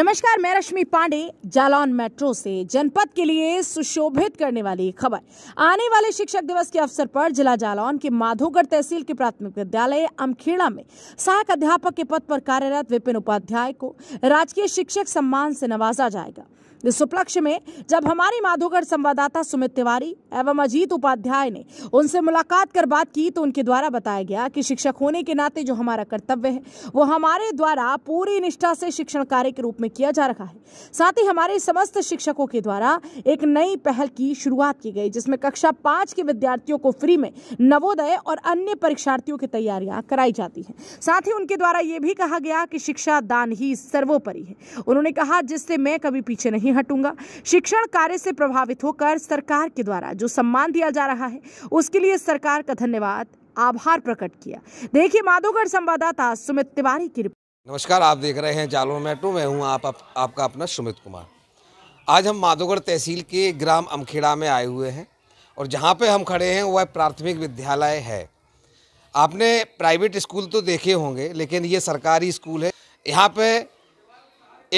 नमस्कार मैं रश्मि पांडे जालौन मेट्रो से जनपद के लिए सुशोभित करने वाली खबर आने वाले शिक्षक दिवस के अवसर पर जिला जालौन के माधोगढ़ तहसील के प्राथमिक विद्यालय अमखेड़ा में सहायक अध्यापक के पद पर कार्यरत विपिन उपाध्याय को राजकीय शिक्षक सम्मान से नवाजा जाएगा इस उपलक्ष्य में जब हमारे माधोगढ़ संवाददाता सुमित तिवारी एवं अजीत उपाध्याय ने उनसे मुलाकात कर बात की तो उनके द्वारा बताया गया कि शिक्षक होने के नाते जो हमारा कर्तव्य है वो हमारे द्वारा पूरी निष्ठा से शिक्षण कार्य के रूप में किया जा रहा है साथ ही हमारे समस्त शिक्षकों के द्वारा एक नई पहल की शुरुआत की गई जिसमें कक्षा पाँच के विद्यार्थियों को फ्री में नवोदय और अन्य परीक्षार्थियों की तैयारियां कराई जाती हैं साथ ही उनके द्वारा ये भी कहा गया कि शिक्षा दान ही सर्वोपरि है उन्होंने कहा जिससे मैं कभी पीछे नहीं हटूंगा शिक्षण कार्य से प्रभावित होकर सरकार के द्वारा जो सम्मान दिया जा रहा है उसके लिए सरकार का धन्यवाद आभार प्रकट किया देखिए माधोगढ़ संवाददाता सुमित तिवारी की नमस्कार आप देख रहे हैं जालो में मैं हूँ आप, आप आपका अपना सुमित कुमार आज हम माधोगढ़ तहसील के ग्राम अमखेड़ा में आए हुए हैं और जहाँ पे हम खड़े हैं वह प्राथमिक विद्यालय है आपने प्राइवेट स्कूल तो देखे होंगे लेकिन ये सरकारी स्कूल है यहाँ पे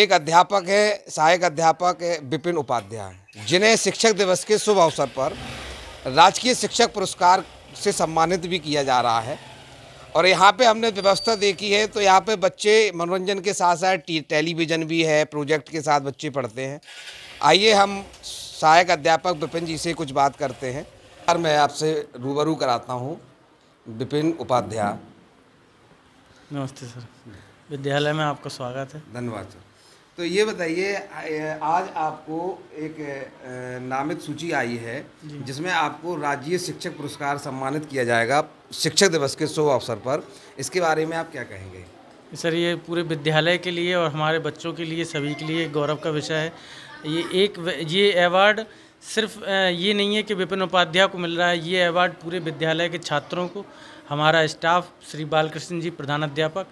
एक अध्यापक है सहायक अध्यापक है विपिन उपाध्याय जिन्हें शिक्षक दिवस के शुभ अवसर पर राजकीय शिक्षक पुरस्कार से सम्मानित भी किया जा रहा है और यहाँ पे हमने व्यवस्था देखी है तो यहाँ पे बच्चे मनोरंजन के साथ साथ टेलीविज़न भी है प्रोजेक्ट के साथ बच्चे पढ़ते हैं आइए हम सहायक अध्यापक विपिन जी से कुछ बात करते हैं और मैं आपसे रूबरू कराता हूँ विपिन उपाध्याय नमस्ते सर विद्यालय में आपका स्वागत है धन्यवाद सर तो ये बताइए आज आपको एक नामित सूची आई है जिसमें आपको राज्य शिक्षक पुरस्कार सम्मानित किया जाएगा शिक्षक दिवस के शुभ अवसर पर इसके बारे में आप क्या कहेंगे सर ये पूरे विद्यालय के लिए और हमारे बच्चों के लिए सभी के लिए गौरव का विषय है ये एक ये अवार्ड सिर्फ ये नहीं है कि विपिन उपाध्याय को मिल रहा है ये अवार्ड पूरे विद्यालय के छात्रों को हमारा स्टाफ श्री बालकृष्ण जी प्रधानाध्यापक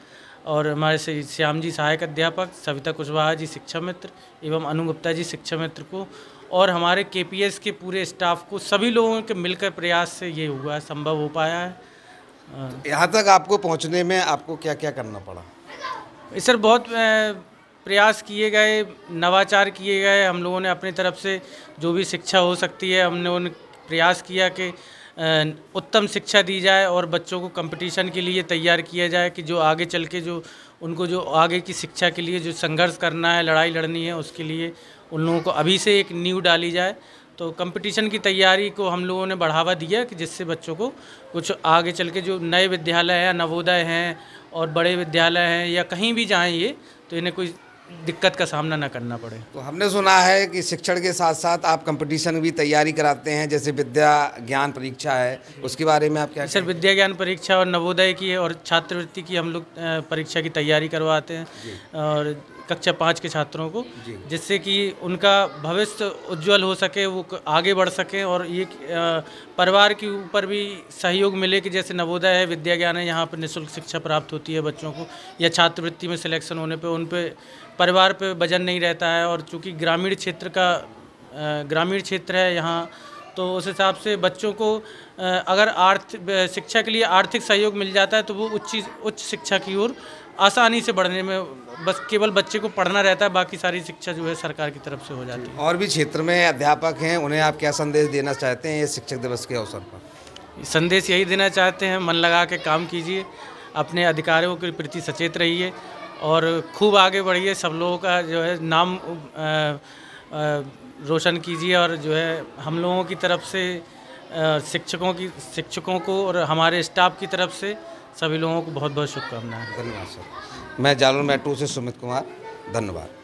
और हमारे श्याम जी सहायक अध्यापक सविता कुशवाहा जी शिक्षा मित्र एवं अनु गुप्ता जी शिक्षा मित्र को और हमारे के के पूरे स्टाफ को सभी लोगों के मिलकर प्रयास से ये हुआ संभव हो पाया है तो यहाँ तक आपको पहुँचने में आपको क्या क्या करना पड़ा सर बहुत प्रयास किए गए नवाचार किए गए हम लोगों ने अपनी तरफ से जो भी शिक्षा हो सकती है हमने उन प्रयास किया कि उत्तम शिक्षा दी जाए और बच्चों को कंपटीशन के लिए तैयार किया जाए कि जो आगे चल के जो उनको जो आगे की शिक्षा के लिए जो संघर्ष करना है लड़ाई लड़नी है उसके लिए उन लोगों को अभी से एक नींव डाली जाए तो कंपटीशन की तैयारी को हम लोगों ने बढ़ावा दिया कि जिससे बच्चों को कुछ आगे चल के जो नए विद्यालय हैं नवोदय हैं और बड़े विद्यालय हैं या कहीं भी जाएँ ये तो इन्हें कोई दिक्कत का सामना ना करना पड़े तो हमने सुना है कि शिक्षण के साथ साथ आप कंपटीशन भी तैयारी कराते हैं जैसे विद्या ज्ञान परीक्षा है उसके बारे में आप क्या सर विद्या ज्ञान परीक्षा और नवोदय की और छात्रवृत्ति की हम लोग परीक्षा की तैयारी करवाते हैं और कक्षा पाँच के छात्रों को जिससे कि उनका भविष्य उज्जवल हो सके वो आगे बढ़ सकें और ये परिवार के ऊपर भी सहयोग मिले कि जैसे नवोदय है विद्या ज्ञान है यहाँ पर निःशुल्क शिक्षा प्राप्त होती है बच्चों को या छात्रवृत्ति में सिलेक्शन होने पर उन पर परिवार पर वजन नहीं रहता है और चूँकि ग्रामीण क्षेत्र का ग्रामीण क्षेत्र है यहाँ तो उस हिसाब से बच्चों को अगर आर्थिक शिक्षा के लिए आर्थिक सहयोग मिल जाता है तो वो उच्च उच्च शिक्षा की ओर आसानी से बढ़ने में बस केवल बच्चे को पढ़ना रहता है बाकी सारी शिक्षा जो है सरकार की तरफ से हो जाती है और भी क्षेत्र में अध्यापक हैं उन्हें आप क्या संदेश देना चाहते हैं शिक्षक दिवस के अवसर पर संदेश यही देना चाहते हैं मन लगा के काम कीजिए अपने अधिकारों के प्रति सचेत रहिए और खूब आगे बढ़िए सब लोगों का जो है नाम आ, रोशन कीजिए और जो है हम लोगों की तरफ से शिक्षकों की शिक्षकों को और हमारे स्टाफ की तरफ से सभी लोगों को बहुत बहुत शुभकामनाएं धन्यवाद सर मैं जालौर मेट्रो से सुमित कुमार धन्यवाद